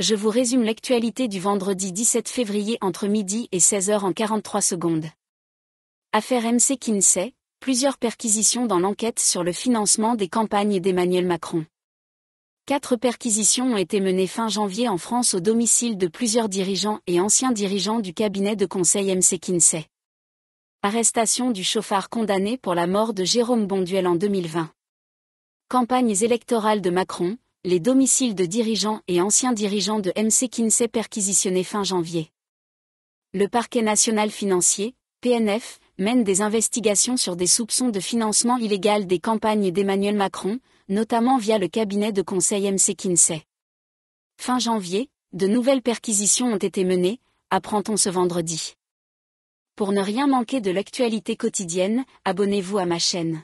je vous résume l'actualité du vendredi 17 février entre midi et 16h en 43 secondes. Affaire MC Kinsey, plusieurs perquisitions dans l'enquête sur le financement des campagnes d'Emmanuel Macron. Quatre perquisitions ont été menées fin janvier en France au domicile de plusieurs dirigeants et anciens dirigeants du cabinet de conseil MC Kinsey. Arrestation du chauffard condamné pour la mort de Jérôme Bonduel en 2020. Campagnes électorales de Macron, les domiciles de dirigeants et anciens dirigeants de MC Kinsey perquisitionnés fin janvier. Le parquet national financier, PNF, mène des investigations sur des soupçons de financement illégal des campagnes d'Emmanuel Macron, notamment via le cabinet de conseil MC Kinsey. Fin janvier, de nouvelles perquisitions ont été menées, apprend-on ce vendredi. Pour ne rien manquer de l'actualité quotidienne, abonnez-vous à ma chaîne.